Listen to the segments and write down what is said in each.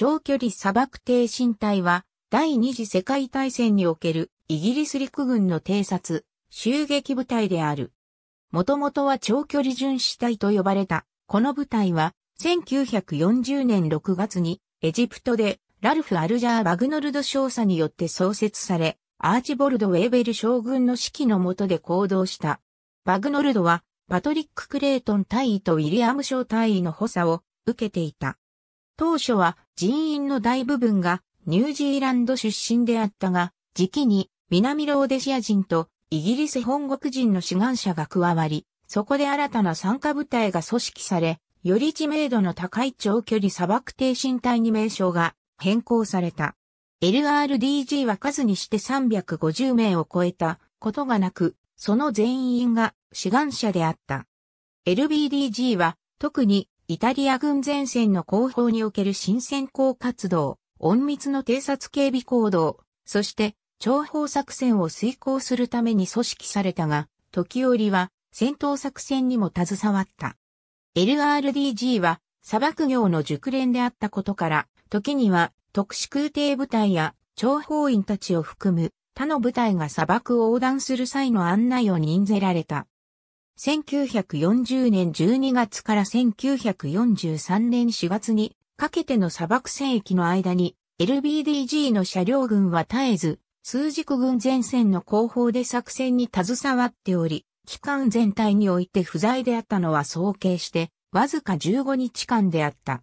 長距離砂漠艇身隊は、第二次世界大戦におけるイギリス陸軍の偵察、襲撃部隊である。もともとは長距離巡視隊と呼ばれた、この部隊は、1940年6月に、エジプトで、ラルフ・アルジャー・バグノルド少佐によって創設され、アーチボルド・ウェーベル将軍の指揮の下で行動した。バグノルドは、パトリック・クレイトン大尉とウィリアム賞大尉の補佐を受けていた。当初は人員の大部分がニュージーランド出身であったが、時期に南ローデシア人とイギリス本国人の志願者が加わり、そこで新たな参加部隊が組織され、より知名度の高い長距離砂漠低身隊に名称が変更された。LRDG は数にして350名を超えたことがなく、その全員が志願者であった。LBDG は特にイタリア軍前線の後方における新戦考活動、隠密の偵察警備行動、そして諜報作戦を遂行するために組織されたが、時折は戦闘作戦にも携わった。LRDG は砂漠業の熟練であったことから、時には特殊空挺部隊や諜報員たちを含む他の部隊が砂漠を横断する際の案内を任ぜられた。1940年12月から1943年4月にかけての砂漠戦域の間に LBDG の車両群は絶えず、数軸軍前線の後方で作戦に携わっており、期間全体において不在であったのは総計して、わずか15日間であった。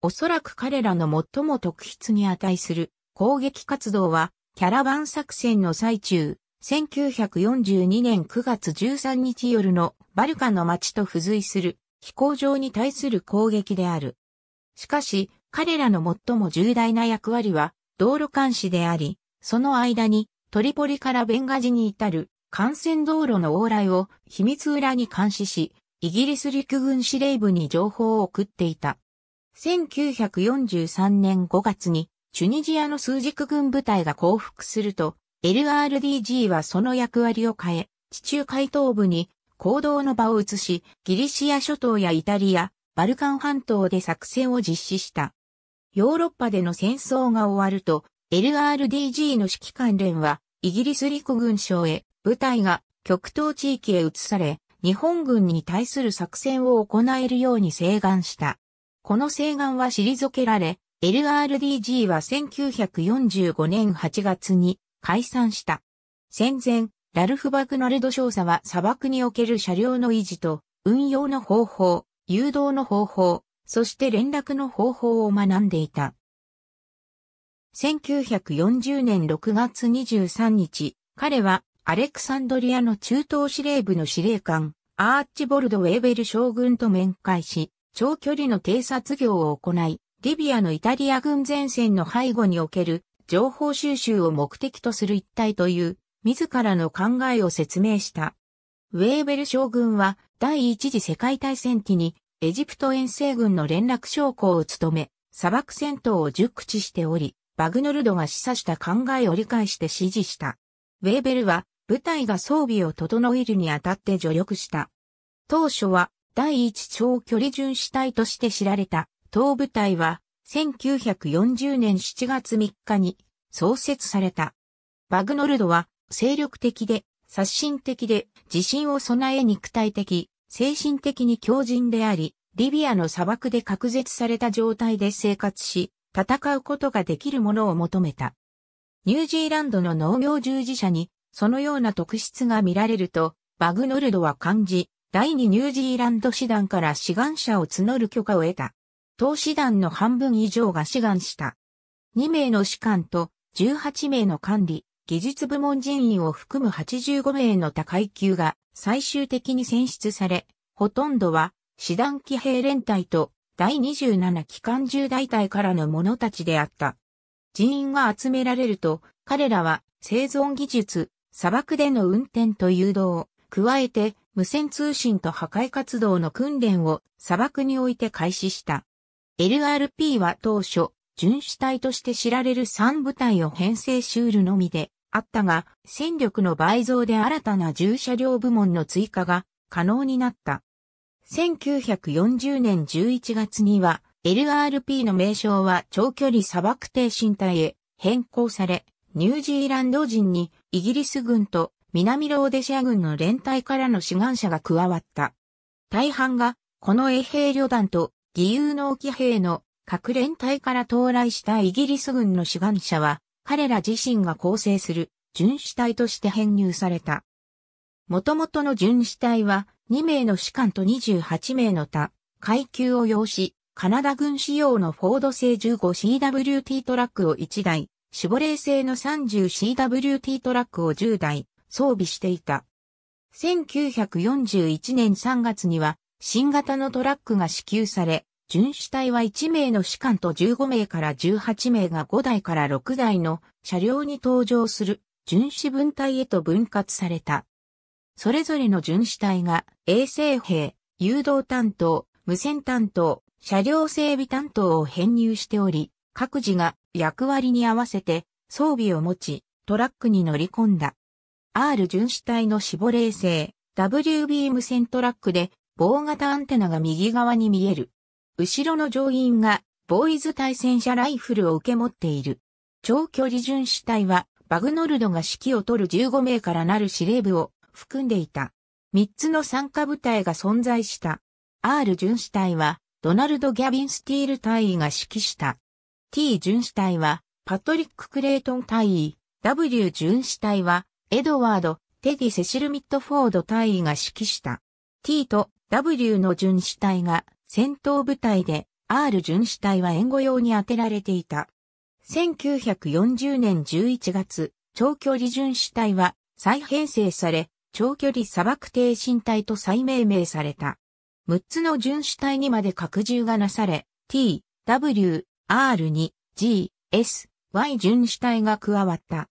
おそらく彼らの最も特筆に値する攻撃活動は、キャラバン作戦の最中、1942年9月13日夜のバルカの町と付随する飛行場に対する攻撃である。しかし、彼らの最も重大な役割は道路監視であり、その間にトリポリからベンガジに至る幹線道路の往来を秘密裏に監視し、イギリス陸軍司令部に情報を送っていた。1943年5月にチュニジアの数軸軍部隊が降伏すると、LRDG はその役割を変え、地中海東部に行動の場を移し、ギリシア諸島やイタリア、バルカン半島で作戦を実施した。ヨーロッパでの戦争が終わると、LRDG の指揮関連は、イギリス陸軍省へ、部隊が極東地域へ移され、日本軍に対する作戦を行えるように請願した。この請願は退けられ、LRDG は1945年8月に解散した。戦前、ラルフ・バグナルド少佐は砂漠における車両の維持と運用の方法、誘導の方法、そして連絡の方法を学んでいた。1940年6月23日、彼はアレクサンドリアの中東司令部の司令官、アーチボルド・ウェーベル将軍と面会し、長距離の偵察業を行い、リビアのイタリア軍前線の背後における情報収集を目的とする一体という、自らの考えを説明した。ウェーベル将軍は第一次世界大戦期にエジプト遠征軍の連絡将校を務め、砂漠戦闘を熟知しており、バグノルドが示唆した考えを理解して指示した。ウェーベルは部隊が装備を整えるにあたって助力した。当初は第一長距離巡視隊として知られた当部隊は1940年7月3日に創設された。バグノルドは精力的で刷新的で自信を備え肉体的、精神的に強靭であり、リビアの砂漠で隔絶された状態で生活し、戦うことができるものを求めた。ニュージーランドの農業従事者にそのような特質が見られると、バグノルドは漢字、第二ニュージーランド師団から志願者を募る許可を得た。投資団の半分以上が志願した。2名の士官と18名の管理、技術部門人員を含む85名の他階級が最終的に選出され、ほとんどは師団騎兵連隊と第27機関銃大隊からの者たちであった。人員が集められると、彼らは生存技術、砂漠での運転と誘導、加えて無線通信と破壊活動の訓練を砂漠において開始した。LRP は当初、巡視隊として知られる3部隊を編成シュールのみであったが、戦力の倍増で新たな重車両部門の追加が可能になった。1940年11月には、LRP の名称は長距離砂漠艇身隊へ変更され、ニュージーランド人にイギリス軍と南ローデシア軍の連隊からの志願者が加わった。大半がこの衛兵旅団と義勇の騎兵の各連隊から到来したイギリス軍の志願者は、彼ら自身が構成する巡視隊として編入された。元々の巡視隊は2名の士官と28名の他、階級を要し、カナダ軍仕様のフォード製 15CWT トラックを1台、シボレー製の 30CWT トラックを10台装備していた。1941年3月には新型のトラックが支給され、巡視隊は1名の士官と15名から18名が5台から6台の車両に搭乗する巡視分隊へと分割された。それぞれの巡視隊が衛生兵、誘導担当、無線担当、車両整備担当を編入しており、各自が役割に合わせて装備を持ち、トラックに乗り込んだ。R 巡視隊の死亡衛星 WB 無線トラックで棒型アンテナが右側に見える。後ろの乗員が、ボーイズ対戦車ライフルを受け持っている。長距離巡視隊は、バグノルドが指揮を取る15名からなる司令部を含んでいた。3つの参加部隊が存在した。R 巡視隊は、ドナルド・ギャビン・スティール隊員が指揮した。T 巡視隊は、パトリック・クレイトン隊員。W 巡視隊は、エドワード、テディ・セシル・ミッドフォード隊員が指揮した。T と W の巡視隊が戦闘部隊で R 巡視隊は援護用に当てられていた。1940年11月、長距離巡視隊は再編成され、長距離砂漠挺身隊と再命名された。6つの巡視隊にまで拡充がなされ、T、W、R2、G、S、Y 巡視隊が加わった。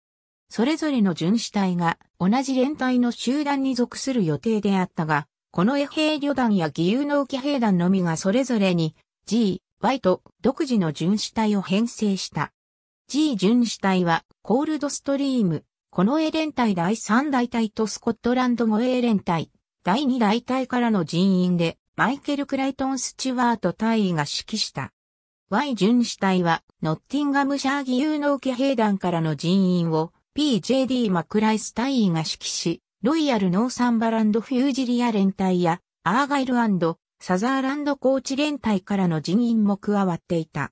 それぞれの巡視隊が同じ連隊の集団に属する予定であったが、この衛兵旅団や義勇の騎兵団のみがそれぞれに G、Y と独自の巡視隊を編成した。G 巡視隊はコールドストリーム、この衛連隊第3大隊とスコットランド護衛連隊第2大隊からの人員でマイケル・クライトン・スチュワート隊員が指揮した。Y 巡視隊はノッティンガムシャー義勇の騎兵団からの人員を PJD マクライス隊員が指揮し、ロイヤル・ノーサンバランド・フュージリア連隊や、アーガイルサザーランドコーチ連隊からの人員も加わっていた。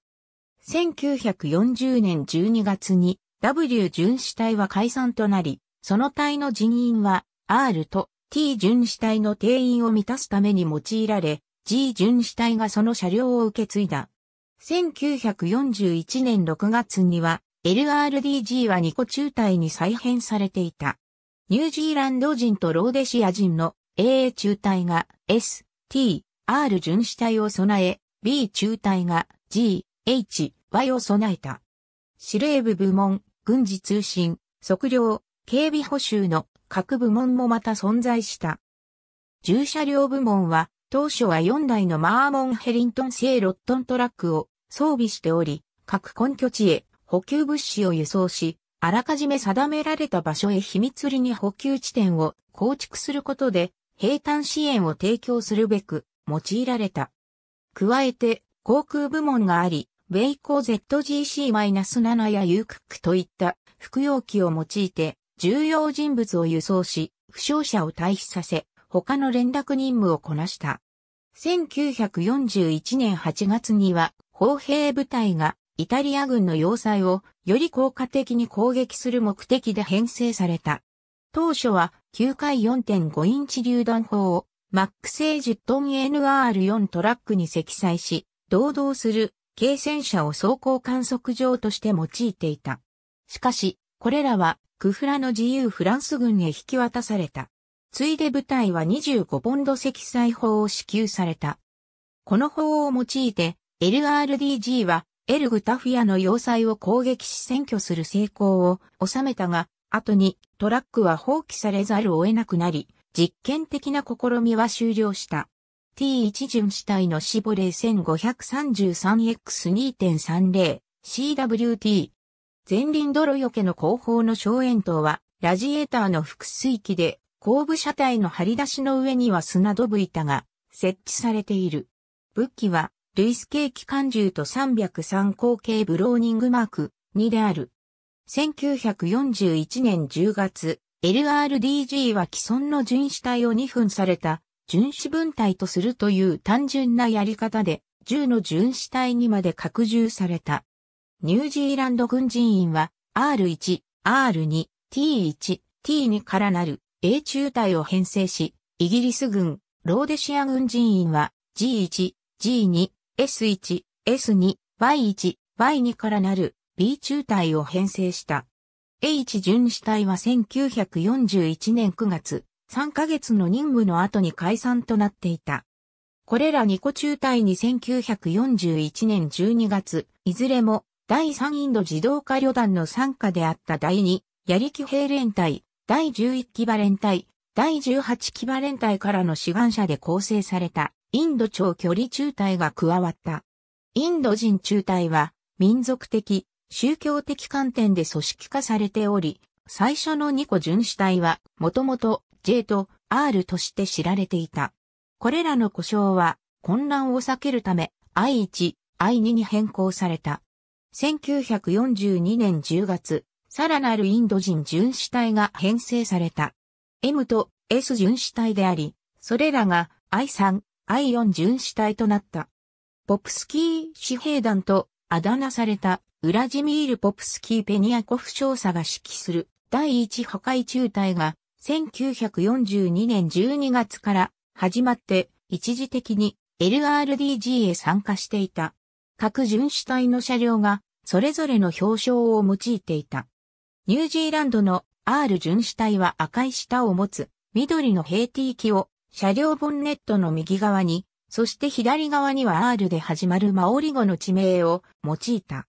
1940年12月に W 巡視隊は解散となり、その隊の人員は R と T 巡視隊の定員を満たすために用いられ、G 巡視隊がその車両を受け継いだ。1941年6月には LRDG は2個中隊に再編されていた。ニュージーランド人とローデシア人の AA 中隊が S、T、R 巡視隊を備え、B 中隊が G、H、Y を備えた。司令部部門、軍事通信、測量、警備補修の各部門もまた存在した。重車両部門は、当初は4台のマーモンヘリントン製ロットントラックを装備しており、各根拠地へ補給物資を輸送し、あらかじめ定められた場所へ秘密裏に補給地点を構築することで、平坦支援を提供するべく、用いられた。加えて、航空部門があり、米航 ZGC-7 や u c クといった服用機を用いて、重要人物を輸送し、負傷者を退避させ、他の連絡任務をこなした。1941年8月には、砲兵部隊がイタリア軍の要塞をより効果的に攻撃する目的で編成された。当初は9回4.5インチ榴弾砲をマック製10トン NR4 トラックに積載し、同動する軽戦車を走行観測場として用いていた。しかし、これらはクフラの自由フランス軍へ引き渡された。ついで部隊は25ポンド積載砲を支給された。この砲を用いて LRDG はエル・グタフィアの要塞を攻撃し占拠する成功を収めたが、後にトラックは放棄されざるを得なくなり、実験的な試みは終了した。T1 巡視体の死亡例 1533X2.30 CWT 前輪泥よけの後方の小円筒は、ラジエーターの複水器で、後部車体の張り出しの上には砂どぶ板が設置されている。武器はルイスケ機関銃と303口径ブローニングマーク2である。1941年10月、LRDG は既存の巡視体を2分された巡視分隊とするという単純なやり方で、銃の巡視隊にまで拡充された。ニュージーランド軍人員は R1、R2、T1、T2 からなる A 中隊を編成し、イギリス軍、ローデシア軍人員は G1、G2、S1、S2、Y1、Y2 からなる B 中隊を編成した。H 巡視隊は1941年9月、3ヶ月の任務の後に解散となっていた。これら2個中隊に1941年12月、いずれも第3インド自動化旅団の参加であった第2、やりき兵連隊、第11騎馬連隊、第18騎馬連隊からの志願者で構成された。インド長距離中隊が加わった。インド人中隊は民族的、宗教的観点で組織化されており、最初の2個巡視隊はもともと J と R として知られていた。これらの故障は混乱を避けるため I1、I2 に変更された。1942年10月、さらなるインド人巡視隊が編成された。M と S 巡視隊であり、それらが I3、アイオン巡視隊となった。ポプスキー紙兵団とあだ名されたウラジミール・ポプスキー・ペニアコフ少佐が指揮する第一破壊中隊が1942年12月から始まって一時的に LRDG へ参加していた。各巡視隊の車両がそれぞれの表彰を用いていた。ニュージーランドの R 巡視隊は赤い舌を持つ緑の平 T 機を車両ボンネットの右側に、そして左側には R で始まるマオリ語の地名を用いた。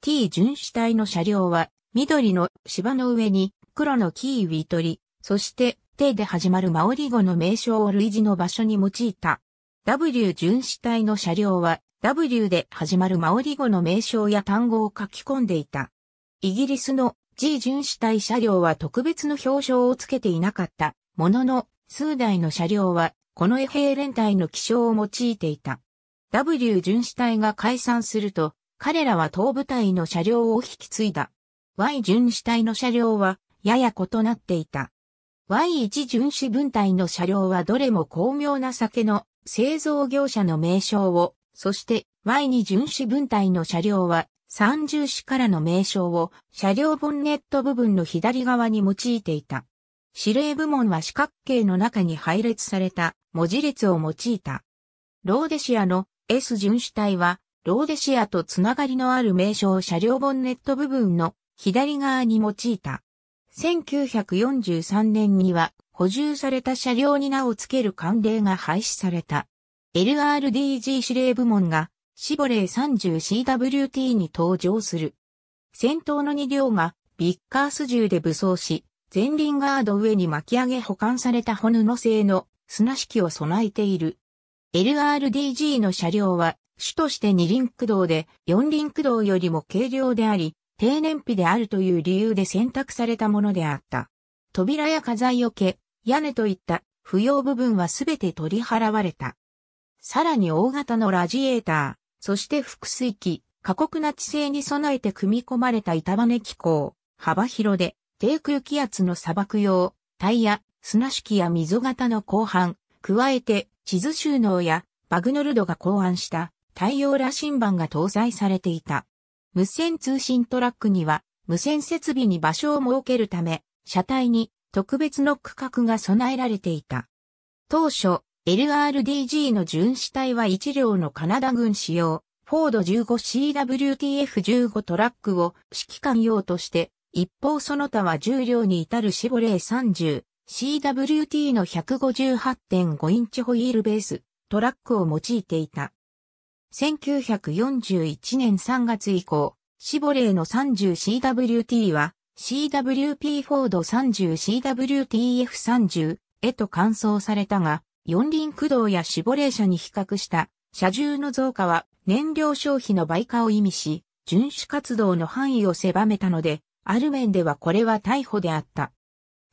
T 巡視隊の車両は、緑の芝の上に黒のキーウィトリ、そして、T で始まるマオリ語の名称を類似の場所に用いた。W 巡視隊の車両は、W で始まるマオリ語の名称や単語を書き込んでいた。イギリスの G 巡視隊車両は特別の表彰をつけていなかったものの、数台の車両は、この衛兵連隊の気象を用いていた。W 巡視隊が解散すると、彼らは東部隊の車両を引き継いだ。Y 巡視隊の車両は、やや異なっていた。Y1 巡視分隊の車両はどれも巧妙な酒の製造業者の名称を、そして Y2 巡視分隊の車両は三重視からの名称を車両ボンネット部分の左側に用いていた。指令部門は四角形の中に配列された文字列を用いた。ローデシアの S 巡視隊は、ローデシアとつながりのある名称車両ボンネット部分の左側に用いた。1943年には補充された車両に名を付ける慣例が廃止された。LRDG 指令部門がシボレー 30CWT に登場する。戦闘の2両がビッカース銃で武装し、前輪ガード上に巻き上げ保管されたホの製の砂式を備えている。LRDG の車両は主として二輪駆動で四輪駆動よりも軽量であり、低燃費であるという理由で選択されたものであった。扉や家財よけ、屋根といった不要部分はすべて取り払われた。さらに大型のラジエーター、そして複水機、過酷な地勢に備えて組み込まれた板羽機構、幅広で低空気圧の砂漠用、タイヤ、砂式や溝型の後半、加えて地図収納やバグノルドが考案した太陽羅針盤が搭載されていた。無線通信トラックには無線設備に場所を設けるため、車体に特別の区画が備えられていた。当初、LRDG の巡視隊は1両のカナダ軍使用、フォード 15CWTF15 トラックを指揮官用として一方その他は重量に至るシボレー 30CWT の158.5インチホイールベース、トラックを用いていた。1941年3月以降、シボレーの 30CWT は CWP フォード 30CWTF30 へと換装されたが、四輪駆動やシボレー車に比較した車重の増加は燃料消費の倍化を意味し、遵守活動の範囲を狭めたので、アルメンではこれは逮捕であった。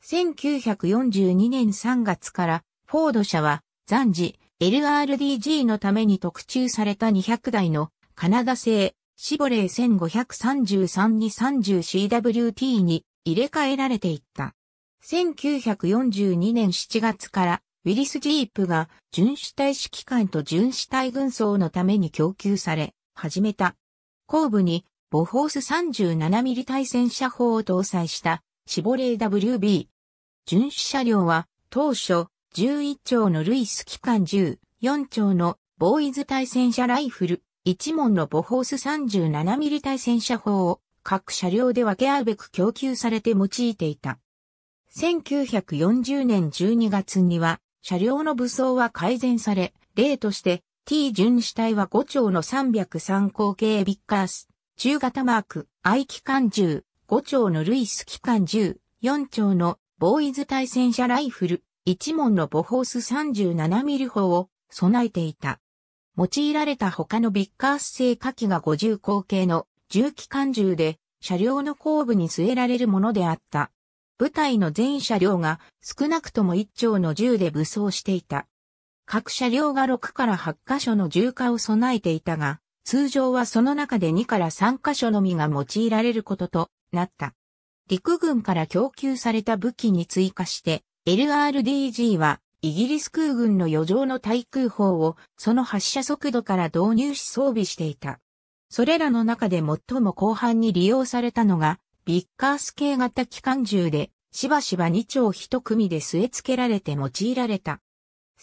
1942年3月からフォード社は暫時 LRDG のために特注された200台のカナダ製シボレー 1533-30CWT に入れ替えられていった。1942年7月からウィリスジープが巡視隊指揮官と巡視隊軍装のために供給され始めた。後部にボフォース 37mm 対戦車砲を搭載したシボレー WB。巡視車両は当初11丁のルイス機関銃、4丁のボーイズ対戦車ライフル、1門のボフォース 37mm 対戦車砲を各車両で分け合うべく供給されて用いていた。1940年12月には車両の武装は改善され、例として T 巡視隊は5丁の303口径ビッカース中型マーク、愛機関銃、5丁のルイス機関銃、4丁のボーイズ対戦車ライフル、1門のボホース 37mm 砲を備えていた。用いられた他のビッカース製火器が50口径の銃機関銃で車両の後部に据えられるものであった。部隊の全車両が少なくとも1丁の銃で武装していた。各車両が6から8箇所の銃火を備えていたが、通常はその中で2から3箇所のみが用いられることとなった。陸軍から供給された武器に追加して、LRDG はイギリス空軍の余剰の対空砲をその発射速度から導入し装備していた。それらの中で最も後半に利用されたのが、ビッカース系型機関銃で、しばしば2丁1組で据え付けられて用いられた。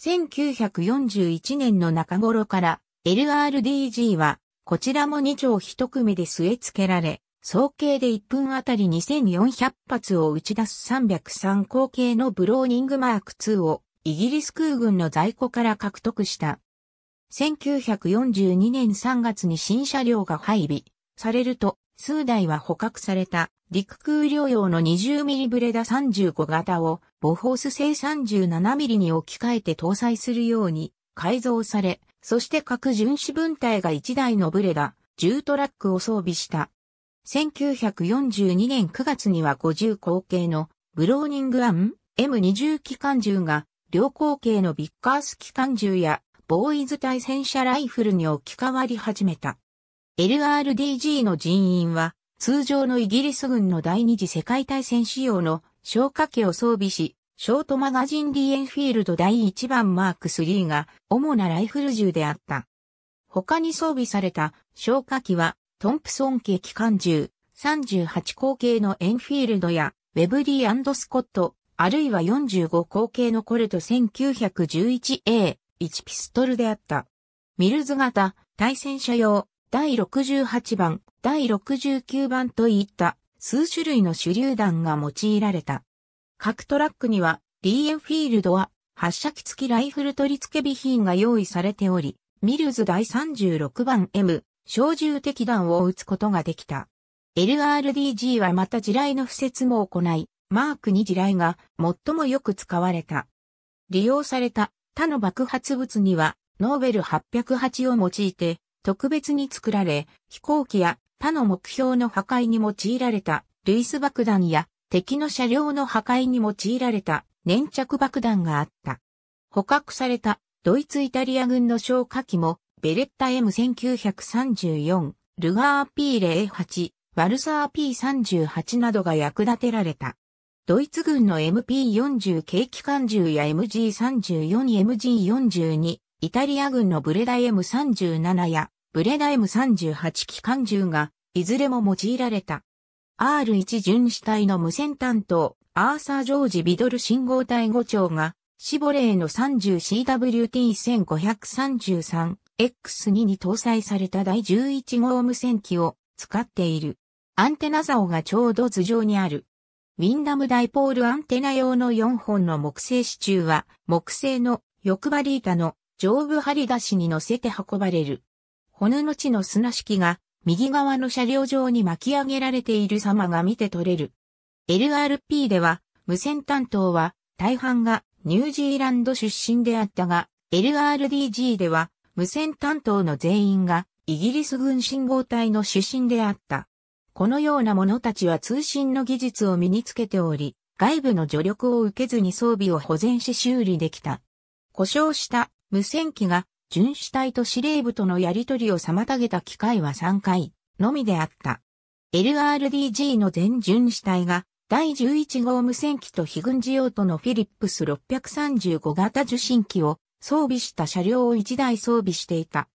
1941年の中頃から LRDG は、こちらも2丁1組で据え付けられ、総計で1分あたり2400発を打ち出す303口径のブローニングマーク2をイギリス空軍の在庫から獲得した。1942年3月に新車両が配備されると、数台は捕獲された陸空両用の2 0ミリブレダ35型をボフォース製3 7ミリに置き換えて搭載するように改造され、そして各巡視分隊が1台のブレラ、10トラックを装備した。1942年9月には50口径のブローニングアン M20 機関銃が両口径のビッカース機関銃やボーイズ対戦車ライフルに置き換わり始めた。LRDG の人員は通常のイギリス軍の第二次世界大戦仕様の消火器を装備し、ショートマガジンリエンフィールド第1番マーク3が主なライフル銃であった。他に装備された消火器はトンプソン系機関銃38口径のエンフィールドやウェブリースコット、あるいは45口径のコルト 1911A1 ピストルであった。ミルズ型対戦車用第68番、第69番といった数種類の手榴弾が用いられた。各トラックには、リーエンフィールドは、発射機付きライフル取り付け備品が用意されており、ミルズ第36番 M、小銃敵弾を撃つことができた。LRDG はまた地雷の敷設も行い、マーク2地雷が最もよく使われた。利用された他の爆発物には、ノーベル808を用いて、特別に作られ、飛行機や他の目標の破壊に用いられた、ルイス爆弾や敵の車両の破壊に用いられた粘着爆弾があった。捕獲されたドイツ・イタリア軍の消火器もベレッタ M1934、ルガー P08、ワルサー P38 などが役立てられた。ドイツ軍の MP40 軽機関銃や MG34、MG42、イタリア軍のブレダ M37 やブレダ M38 機関銃がいずれも用いられた。R1 巡視隊の無線担当、アーサー・ジョージ・ビドル信号隊5長が、シボレーの 30CWT1533X2 に搭載された第11号無線機を使っている。アンテナ竿がちょうど頭上にある。ウィンダムダイポールアンテナ用の4本の木製支柱は、木製の欲張り板の上部張り出しに乗せて運ばれる。骨の地の砂式が右側の車両上に巻き上げられている様が見て取れる。LRP では、無線担当は大半がニュージーランド出身であったが、LRDG では無線担当の全員がイギリス軍信号隊の出身であった。このような者たちは通信の技術を身につけており、外部の助力を受けずに装備を保全し修理できた。故障した無線機が巡視隊と司令部とのやり取りを妨げた機会は3回のみであった。LRDG の全巡視隊が第11号無線機と非軍事用途のフィリップス635型受信機を装備した車両を1台装備していた。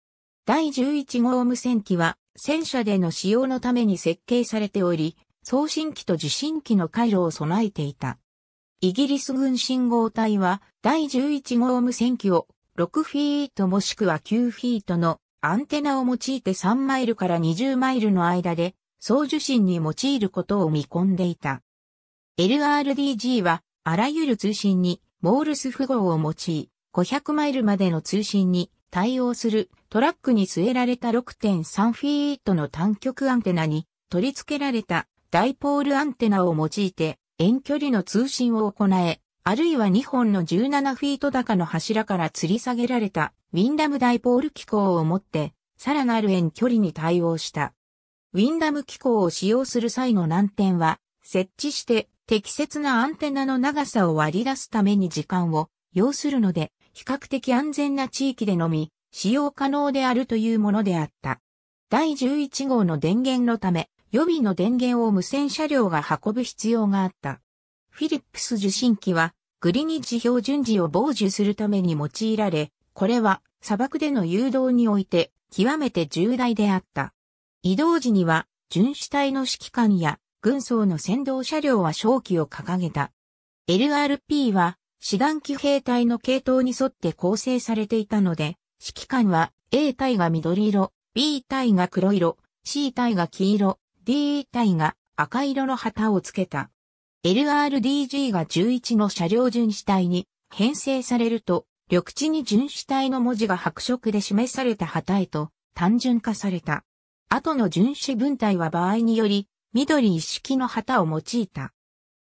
第11号無線機は戦車での使用のために設計されており、送信機と受信機の回路を備えていた。イギリス軍信号隊は第11号無線機を6フィートもしくは9フィートのアンテナを用いて3マイルから20マイルの間で送受信に用いることを見込んでいた。LRDG はあらゆる通信にモールス符号を用い、500マイルまでの通信に対応するトラックに据えられた6.3フィートの単極アンテナに取り付けられたダイポールアンテナを用いて遠距離の通信を行え、あるいは2本の17フィート高の柱から吊り下げられたウィンダムダイポール機構を持って、さらなる遠距離に対応した。ウィンダム機構を使用する際の難点は、設置して適切なアンテナの長さを割り出すために時間を要するので、比較的安全な地域でのみ、使用可能であるというものであった。第11号の電源のため、予備の電源を無線車両が運ぶ必要があった。フィリップス受信機は、グリニッジ標準時を傍受するために用いられ、これは砂漠での誘導において極めて重大であった。移動時には、巡視隊の指揮官や軍曹の先導車両は正旗を掲げた。LRP は、師団機兵隊の系統に沿って構成されていたので、指揮官は A 隊が緑色、B 隊が黒色、C 隊が黄色、D 隊が赤色の旗をつけた。LRDG が11の車両巡視体に編成されると、緑地に巡視体の文字が白色で示された旗へと単純化された。後の巡視分隊は場合により、緑一式の旗を用いた。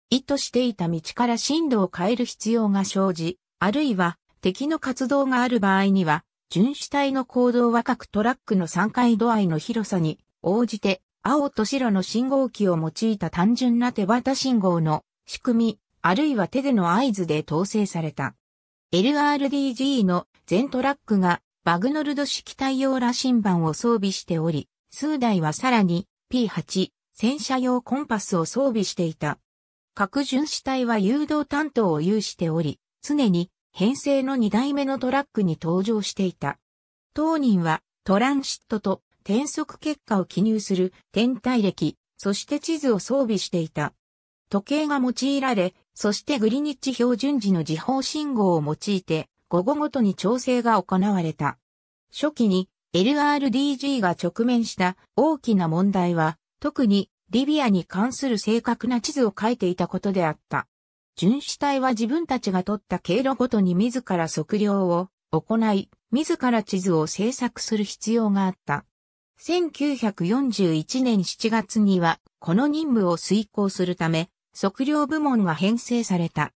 意図していた道から進路を変える必要が生じ、あるいは敵の活動がある場合には、巡視隊の行動は各トラックの3階度合いの広さに応じて青と白の信号機を用いた単純な手旗信号の仕組み、あるいは手での合図で統制された。LRDG の全トラックがバグノルド式対応羅針盤を装備しており、数台はさらに P8 戦車用コンパスを装備していた。各巡視隊は誘導担当を有しており、常に編成の2台目のトラックに登場していた。当人はトランシットと転速結果を記入する天体歴、そして地図を装備していた。時計が用いられ、そしてグリニッチ標準時の時報信号を用いて、午後ごとに調整が行われた。初期に LRDG が直面した大きな問題は、特にリビアに関する正確な地図を書いていたことであった。巡視隊は自分たちが取った経路ごとに自ら測量を行い、自ら地図を制作する必要があった。1941年7月には、この任務を遂行するため、測量部門が編成された。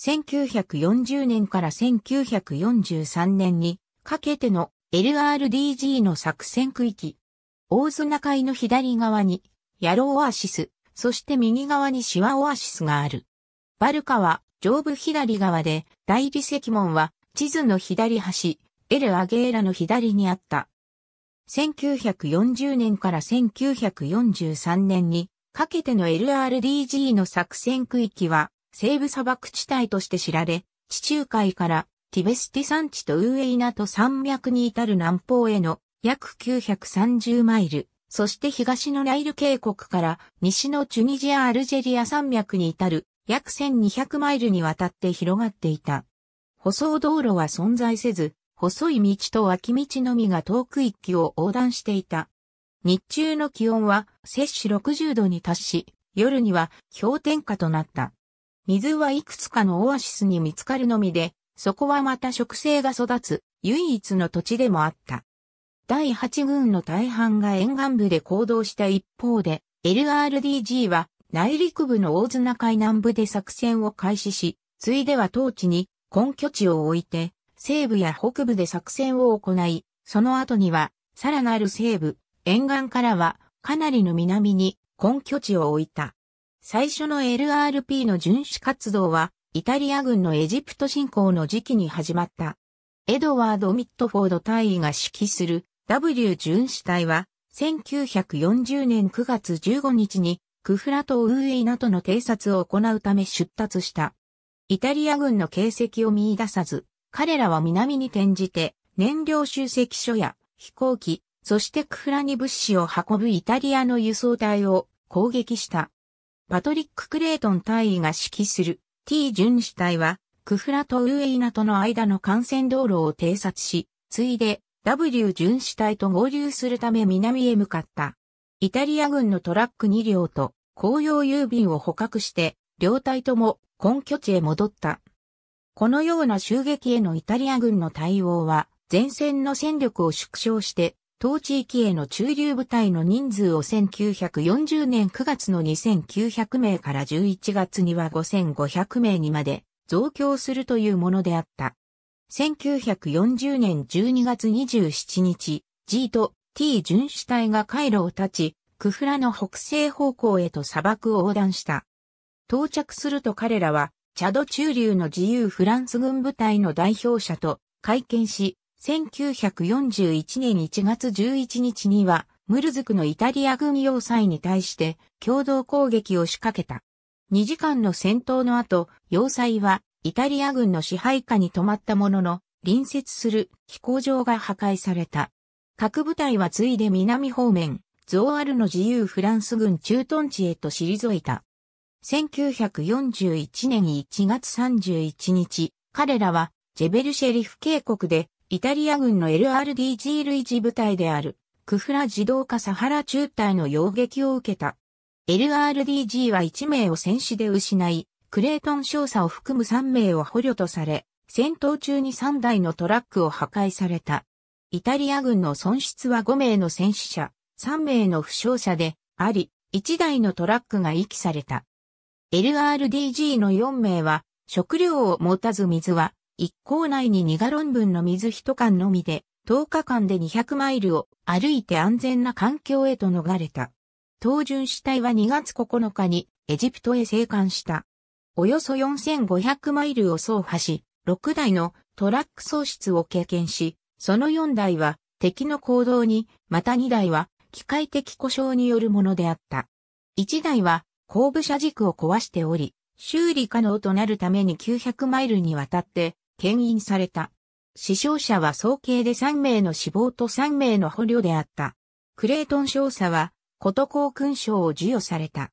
1940年から1943年にかけての LRDG の作戦区域。大砂海の左側に、ヤローオアシス、そして右側にシワオアシスがある。バルカは上部左側で、大理石門は地図の左端、エル・アゲーラの左にあった。1940年から1943年にかけての LRDG の作戦区域は西部砂漠地帯として知られ、地中海からティベスティ山地とウーエイナと山脈に至る南方への約930マイル、そして東のナイル渓谷から西のチュニジア・アルジェリア山脈に至る約1200マイルにわたって広がっていた。舗装道路は存在せず、細い道と脇道のみが遠く一気を横断していた。日中の気温は摂氏60度に達し、夜には氷点下となった。水はいくつかのオアシスに見つかるのみで、そこはまた植生が育つ唯一の土地でもあった。第8軍の大半が沿岸部で行動した一方で、LRDG は内陸部の大綱海南部で作戦を開始し、ついでは当地に根拠地を置いて西部や北部で作戦を行い、その後には、さらなる西部、沿岸からは、かなりの南に根拠地を置いた。最初の LRP の巡視活動は、イタリア軍のエジプト侵攻の時期に始まった。エドワード・ミットフォード大尉が指揮する W 巡視隊は、1940年9月15日に、クフラとウーエイナとの偵察を行うため出立した。イタリア軍の形跡を見出さず、彼らは南に転じて燃料集積所や飛行機、そしてクフラに物資を運ぶイタリアの輸送隊を攻撃した。パトリック・クレートン隊員が指揮する T 巡視隊はクフラとウエイナとの間の幹線道路を偵察し、ついで W 巡視隊と合流するため南へ向かった。イタリア軍のトラック2両と公用郵便を捕獲して、両隊とも根拠地へ戻った。このような襲撃へのイタリア軍の対応は、前線の戦力を縮小して、当地域への駐留部隊の人数を1940年9月の2900名から11月には5500名にまで増強するというものであった。1940年12月27日、G と T 巡視隊が回路を立ち、クフラの北西方向へと砂漠を横断した。到着すると彼らはチャド中流の自由フランス軍部隊の代表者と会見し、1941年1月11日には、ムルズクのイタリア軍要塞に対して共同攻撃を仕掛けた。2時間の戦闘の後、要塞はイタリア軍の支配下に止まったものの、隣接する飛行場が破壊された。各部隊はついで南方面、ゾーアルの自由フランス軍駐屯地へと退いた。1941年1月31日、彼らはジェベルシェリフ渓谷でイタリア軍の LRDG 類似部隊であるクフラ自動化サハラ中隊の要撃を受けた。LRDG は1名を戦死で失い、クレートン少佐を含む3名を捕虜とされ、戦闘中に3台のトラックを破壊された。イタリア軍の損失は5名の戦死者、3名の負傷者であり、1台のトラックが遺棄された。LRDG の4名は、食料を持たず水は、1校内に2ガロン分の水1缶のみで、10日間で200マイルを歩いて安全な環境へと逃れた。東巡死体は2月9日にエジプトへ生還した。およそ4500マイルを走破し、6台のトラック喪失を経験し、その4台は敵の行動に、また2台は機械的故障によるものであった。1台は後部車軸を壊しており、修理可能となるために900マイルにわたって牽引された。死傷者は総計で3名の死亡と3名の捕虜であった。クレートン少佐は、こと公勲章を授与された。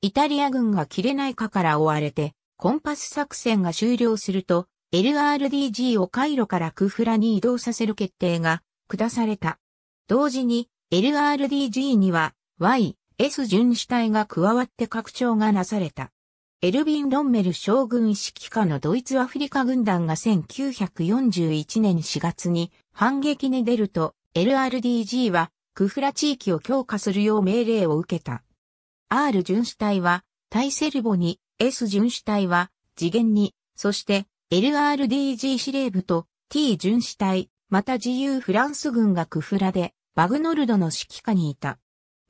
イタリア軍が切れないかから追われて、コンパス作戦が終了すると、LRDG を回路からクフラに移動させる決定が下された。同時に、LRDG には Y、S 巡視隊が加わって拡張がなされた。エルビン・ロンメル将軍指揮下のドイツアフリカ軍団が1941年4月に反撃に出ると LRDG はクフラ地域を強化するよう命令を受けた。R 巡視隊は対セルボに、S 巡視隊は次元に、そして LRDG 司令部と T 巡視隊、また自由フランス軍がクフラでバグノルドの指揮下にいた。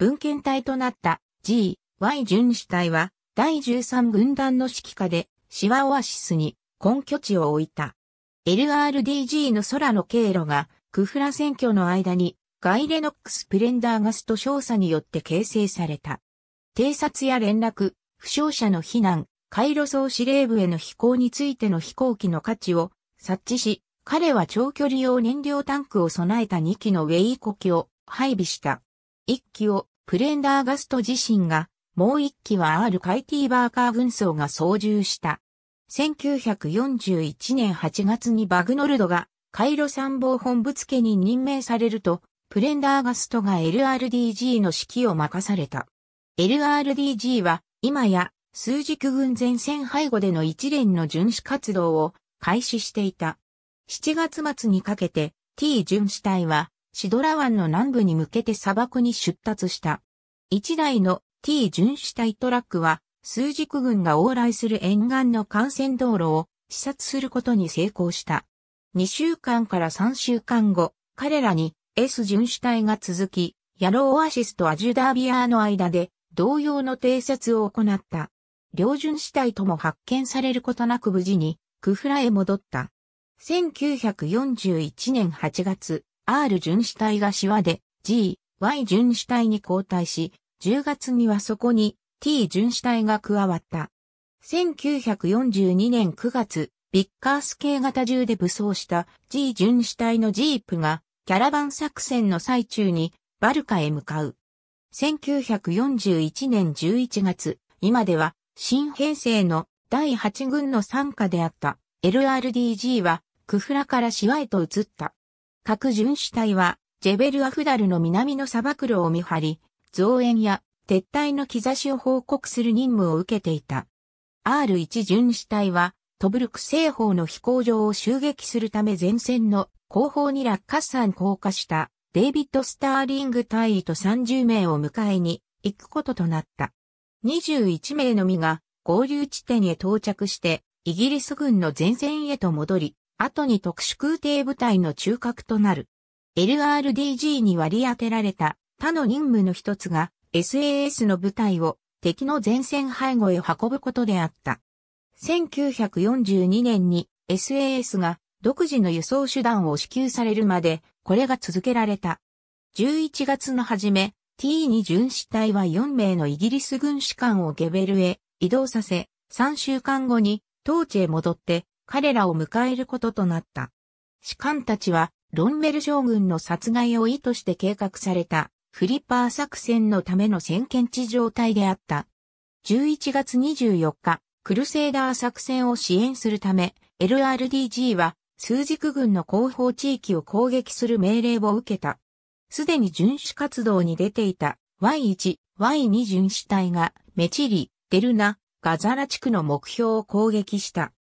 文献隊となった G、Y 巡視隊は第13軍団の指揮下でシワオアシスに根拠地を置いた。LRDG の空の経路がクフラ選挙の間にガイレノックスプレンダーガスと少佐によって形成された。偵察や連絡、負傷者の避難、回路総司令部への飛行についての飛行機の価値を察知し、彼は長距離用燃料タンクを備えた2機のウェイコ機を配備した。1機をプレンダーガスト自身が、もう一機は R カイティバーカー軍曹が操縦した。1941年8月にバグノルドがカイロ参謀本部付に任命されると、プレンダーガストが LRDG の指揮を任された。LRDG は今や数軸軍前線背後での一連の巡視活動を開始していた。7月末にかけて T 巡視隊はシドラ湾の南部に向けて砂漠に出立した。一台の T 巡視隊トラックは、数軸群が往来する沿岸の幹線道路を視察することに成功した。2週間から3週間後、彼らに S 巡視隊が続き、ヤローオアシスとアジュダービアーの間で同様の偵察を行った。両巡視隊とも発見されることなく無事にクフラへ戻った。1941年8月、R 巡視隊がシワで G、Y 巡視隊に交代し、10月にはそこに T 巡視隊が加わった。1942年9月、ビッカース系型銃で武装した G 巡視隊のジープがキャラバン作戦の最中にバルカへ向かう。1941年11月、今では新編成の第8軍の参加であった LRDG はクフラからシワへと移った。各巡視隊は、ジェベル・アフダルの南の砂漠路を見張り、増援や撤退の兆しを報告する任務を受けていた。R1 巡視隊は、トブルク西方の飛行場を襲撃するため前線の後方に落下山降下したデイビッド・スターリング隊員と30名を迎えに行くこととなった。21名のみが合流地点へ到着してイギリス軍の前線へと戻り、後に特殊空挺部隊の中核となる。LRDG に割り当てられた他の任務の一つが SAS の部隊を敵の前線背後へ運ぶことであった。1942年に SAS が独自の輸送手段を支給されるまでこれが続けられた。11月の初め、T2 巡視隊は4名のイギリス軍士官をゲベルへ移動させ、3週間後に当地へ戻って彼らを迎えることとなった。士官たちは、ロンメル将軍の殺害を意図して計画された、フリッパー作戦のための先見地状態であった。11月24日、クルセイダー作戦を支援するため、LRDG は、数軸軍の後方地域を攻撃する命令を受けた。すでに巡視活動に出ていた Y1、Y2 巡視隊が、メチリ、デルナ、ガザラ地区の目標を攻撃した。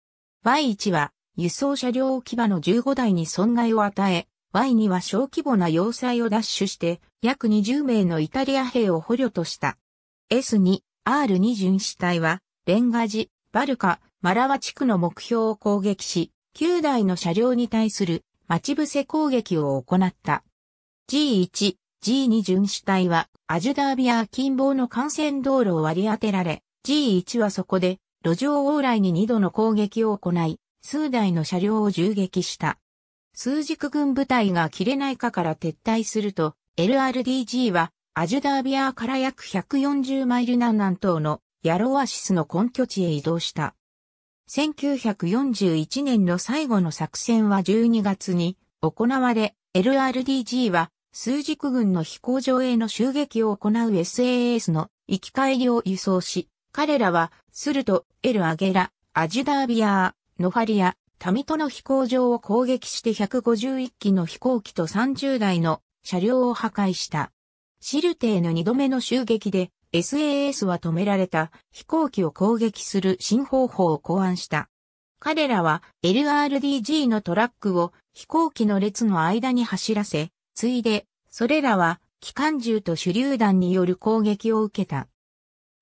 Y1 は輸送車両置き場の15台に損害を与え、Y2 は小規模な要塞を奪取して約20名のイタリア兵を捕虜とした。S2、R2 巡視隊はベンガジ、バルカ、マラワ地区の目標を攻撃し、9台の車両に対する待ち伏せ攻撃を行った。G1、G2 巡視隊はアジュダービア近傍の幹線道路を割り当てられ、G1 はそこで路上往来に2度の攻撃を行い、数台の車両を銃撃した。数軸軍部隊が切れないかから撤退すると、LRDG はアジュダービアから約140マイル南南東のヤロアシスの根拠地へ移動した。1941年の最後の作戦は12月に行われ、LRDG は数軸軍の飛行場への襲撃を行う SAS の行き帰りを輸送し、彼らは、スルト、エルアゲラ、アジダービアー、ノファリア、タミトの飛行場を攻撃して151機の飛行機と30台の車両を破壊した。シルテへの2度目の襲撃で SAS は止められた飛行機を攻撃する新方法を考案した。彼らは LRDG のトラックを飛行機の列の間に走らせ、ついで、それらは機関銃と手榴弾による攻撃を受けた。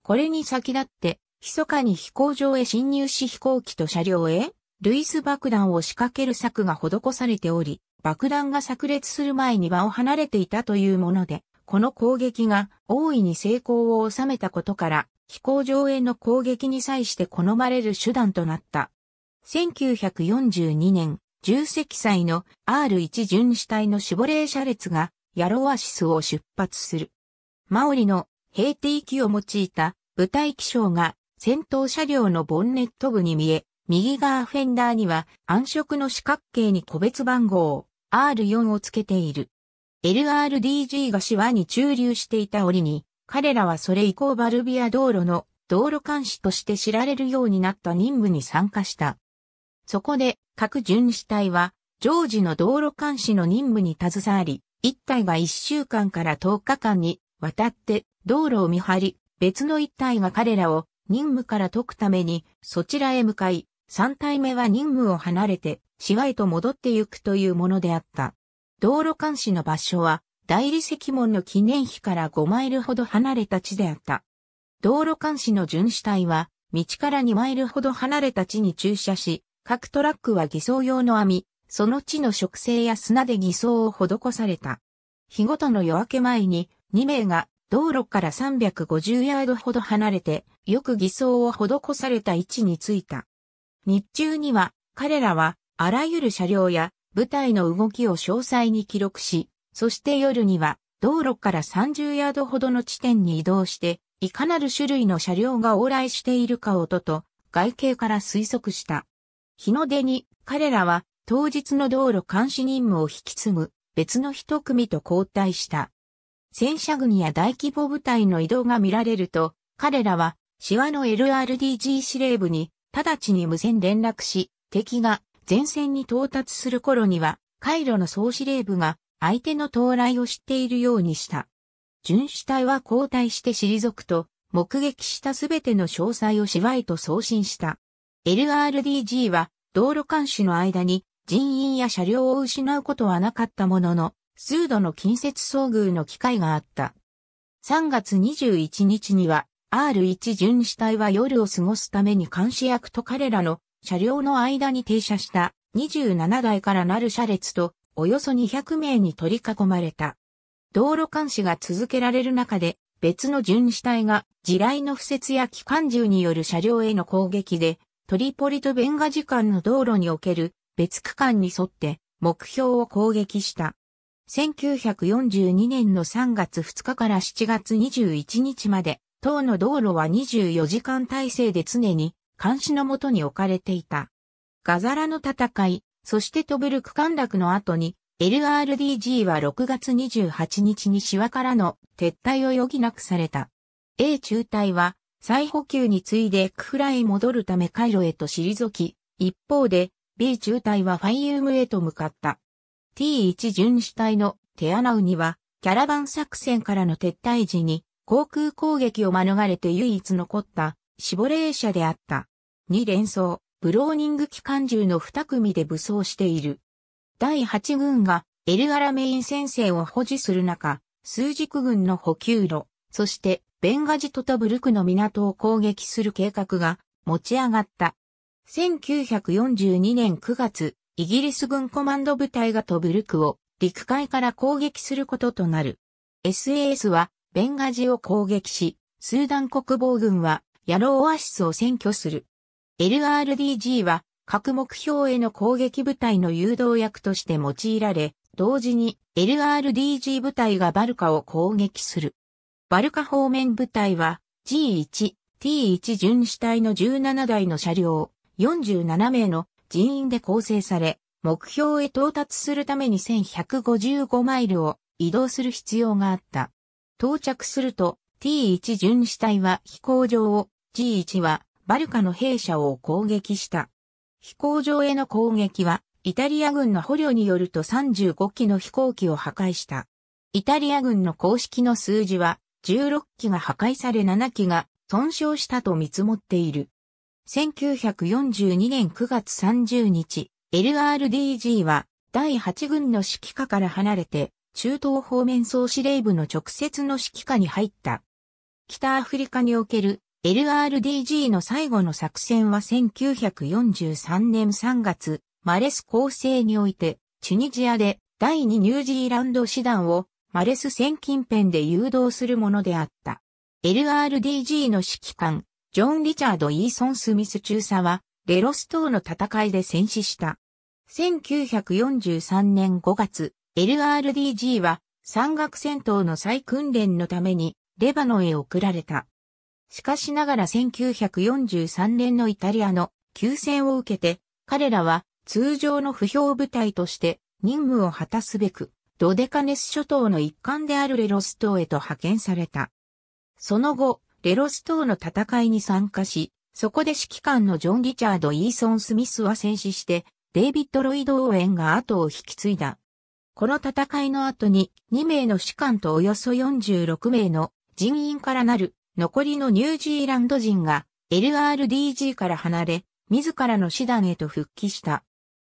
これに先立って、密かに飛行場へ侵入し飛行機と車両へ、ルイス爆弾を仕掛ける策が施されており、爆弾が炸裂する前に場を離れていたというもので、この攻撃が大いに成功を収めたことから、飛行場への攻撃に際して好まれる手段となった。1942年、重積載の R1 巡視隊の守護霊車列が、ヤロワシスを出発する。マオリの平定機を用いた部隊機象が戦闘車両のボンネット部に見え、右側フェンダーには暗色の四角形に個別番号 R4 をつけている。LRDG がシワに駐留していた折に、彼らはそれ以降バルビア道路の道路監視として知られるようになった任務に参加した。そこで各巡視隊は常時の道路監視の任務に携わり、一隊が1週間から10日間にわたって道路を見張り、別の一隊が彼らを任務から解くためにそちらへ向かい、三隊目は任務を離れて市街と戻ってゆくというものであった。道路監視の場所は大理石門の記念碑から5マイルほど離れた地であった。道路監視の巡視隊は道から2マイルほど離れた地に駐車し、各トラックは偽装用の網、その地の植生や砂で偽装を施された。日ごとの夜明け前に2名が道路から350ヤードほど離れて、よく偽装を施された位置についた。日中には、彼らは、あらゆる車両や部隊の動きを詳細に記録し、そして夜には、道路から30ヤードほどの地点に移動して、いかなる種類の車両が往来しているかをとと、外形から推測した。日の出に、彼らは、当日の道路監視任務を引き継ぐ、別の一組と交代した。戦車軍や大規模部隊の移動が見られると、彼らは、シワの LRDG 司令部に、直ちに無線連絡し、敵が前線に到達する頃には、カイロの総司令部が相手の到来を知っているようにした。巡視隊は交代して退くと、目撃したすべての詳細をシワへと送信した。LRDG は道路監視の間に人員や車両を失うことはなかったものの、数度の近接遭遇の機会があった。3月21日には R1 巡視隊は夜を過ごすために監視役と彼らの車両の間に停車した27台からなる車列とおよそ200名に取り囲まれた。道路監視が続けられる中で別の巡視隊が地雷の不設や機関銃による車両への攻撃でトリポリとベンガ時間の道路における別区間に沿って目標を攻撃した。1942年の3月2日から7月21日まで、当の道路は24時間体制で常に監視のもとに置かれていた。ガザラの戦い、そして飛べルク間落の後に、LRDG は6月28日にシワからの撤退を余儀なくされた。A 中隊は再補給に次いでクフラへ戻るためカイロへと退き、一方で B 中隊はファイユームへと向かった。T1 巡視隊のテアナウには、キャラバン作戦からの撤退時に、航空攻撃を免れて唯一残った、守護霊車であった。2連装、ブローニング機関銃の2組で武装している。第8軍が、エルアラメイン戦線を保持する中、スージク軍の補給路、そして、ベンガジトとブルクの港を攻撃する計画が持ち上がった。1942年9月、イギリス軍コマンド部隊がトブルクを陸海から攻撃することとなる。SAS はベンガジを攻撃し、スーダン国防軍はヤローオアシスを占拠する。LRDG は各目標への攻撃部隊の誘導役として用いられ、同時に LRDG 部隊がバルカを攻撃する。バルカ方面部隊は G1、T1 巡視隊の17台の車両、47名の人員で構成され、目標へ到達するために1155マイルを移動する必要があった。到着すると T1 巡視隊は飛行場を、G1 はバルカの兵舎を攻撃した。飛行場への攻撃はイタリア軍の捕虜によると35機の飛行機を破壊した。イタリア軍の公式の数字は16機が破壊され7機が損傷したと見積もっている。1942年9月30日、LRDG は第8軍の指揮下から離れて、中東方面総司令部の直接の指揮下に入った。北アフリカにおける LRDG の最後の作戦は1943年3月、マレス構成において、チュニジアで第2ニュージーランド師団をマレス戦近辺で誘導するものであった。LRDG の指揮官、ジョン・リチャード・イーソン・スミス中佐は、レロス島の戦いで戦死した。1943年5月、LRDG は山岳戦闘の再訓練のためにレバノンへ送られた。しかしながら1943年のイタリアの休戦を受けて、彼らは通常の不評部隊として任務を果たすべく、ドデカネス諸島の一環であるレロス島へと派遣された。その後、レロス島の戦いに参加し、そこで指揮官のジョン・リチャード・イーソン・スミスは戦死して、デイビッド・ロイド・オーエンが後を引き継いだ。この戦いの後に2名の士官とおよそ46名の人員からなる残りのニュージーランド人が LRDG から離れ、自らの師団へと復帰した。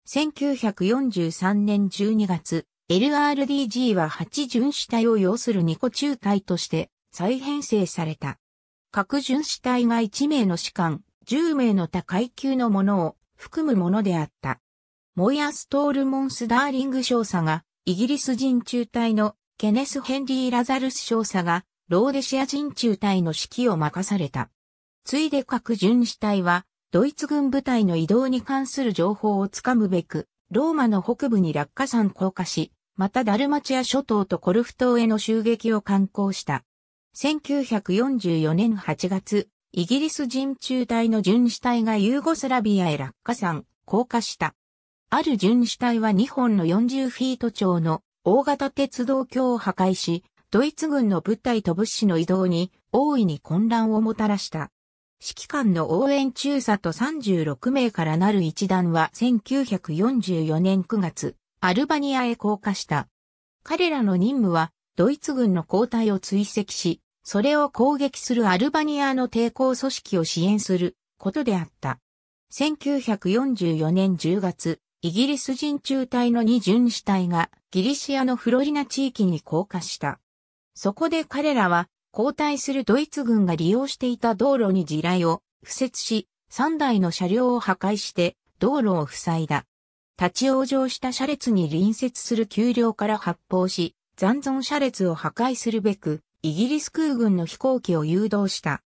1943年12月、LRDG は8巡死隊を要するニコ中隊として再編成された。各巡視隊が1名の士官、10名の他階級のものを含むものであった。モイアストールモンスダーリング少佐が、イギリス人中隊のケネス・ヘンリー・ラザルス少佐が、ローデシア人中隊の指揮を任された。ついで各巡視隊は、ドイツ軍部隊の移動に関する情報をつかむべく、ローマの北部に落下山降下し、またダルマチア諸島とコルフ島への襲撃を観光した。1944年8月、イギリス人中隊の巡視隊がユーゴスラビアへ落下山、降下した。ある巡視隊は2本の40フィート長の大型鉄道橋を破壊し、ドイツ軍の部隊と物資の移動に大いに混乱をもたらした。指揮官の応援中佐と36名からなる一団は1944年9月、アルバニアへ降下した。彼らの任務は、ドイツ軍の交代を追跡し、それを攻撃するアルバニアの抵抗組織を支援することであった。1944年10月、イギリス人中隊の2巡視隊がギリシアのフロリナ地域に降下した。そこで彼らは交代するドイツ軍が利用していた道路に地雷を敷設し、3台の車両を破壊して道路を塞いだ。立ち往生した車列に隣接する丘陵から発砲し、残存車列を破壊するべく、イギリス空軍の飛行機を誘導した。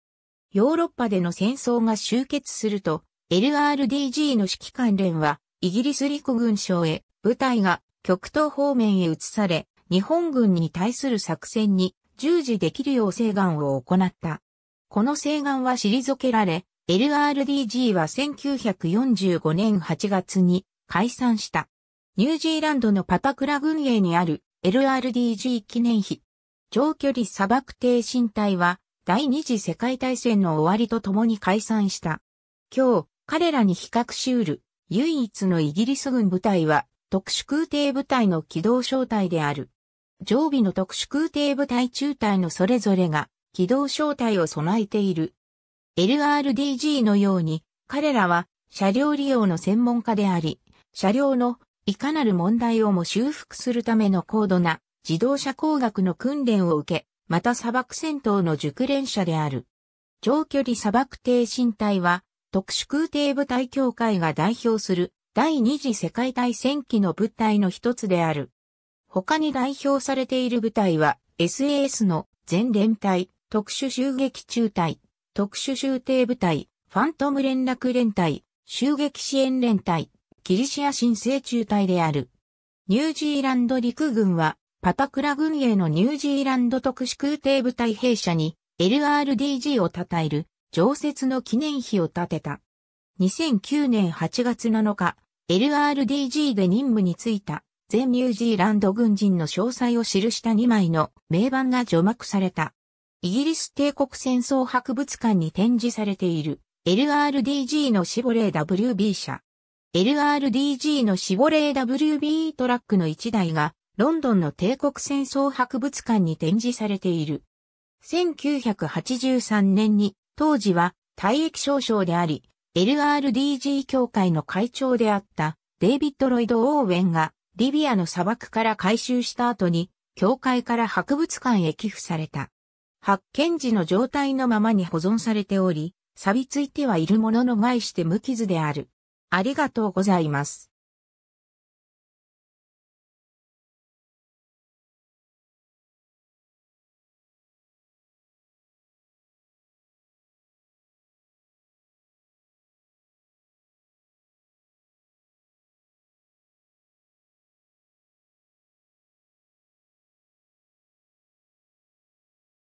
ヨーロッパでの戦争が終結すると、LRDG の指揮関連は、イギリス陸軍省へ、部隊が極東方面へ移され、日本軍に対する作戦に従事できるよう請願を行った。この請願は退けられ、LRDG は1945年8月に解散した。ニュージーランドのパパクラ軍営にある LRDG 記念碑長距離砂漠艇身隊は第二次世界大戦の終わりとともに解散した。今日、彼らに比較しうる唯一のイギリス軍部隊は特殊空挺部隊の機動小隊である。常備の特殊空挺部隊中隊のそれぞれが機動小隊を備えている。LRDG のように彼らは車両利用の専門家であり、車両のいかなる問題をも修復するための高度な自動車工学の訓練を受け、また砂漠戦闘の熟練者である。長距離砂漠艇身隊は、特殊空挺部隊協会が代表する第二次世界大戦期の部隊の一つである。他に代表されている部隊は、SAS の全連隊、特殊襲撃中隊、特殊襲艇部隊、ファントム連絡連隊、襲撃支援連隊、ギリシア新生中隊である。ニュージーランド陸軍はパタクラ軍営のニュージーランド特殊空挺部隊兵舎に LRDG を称える常設の記念碑を建てた。2009年8月7日、LRDG で任務に就いた全ニュージーランド軍人の詳細を記した2枚の名板が除幕された。イギリス帝国戦争博物館に展示されている LRDG のシボレー WB 車。LRDG のシボレー WB トラックの1台がロンドンの帝国戦争博物館に展示されている。1983年に当時は退役少将であり、LRDG 協会の会長であったデイビッド・ロイド・オーウェンがリビアの砂漠から回収した後に協会から博物館へ寄付された。発見時の状態のままに保存されており、錆びついてはいるものの概して無傷である。ありがとうございます。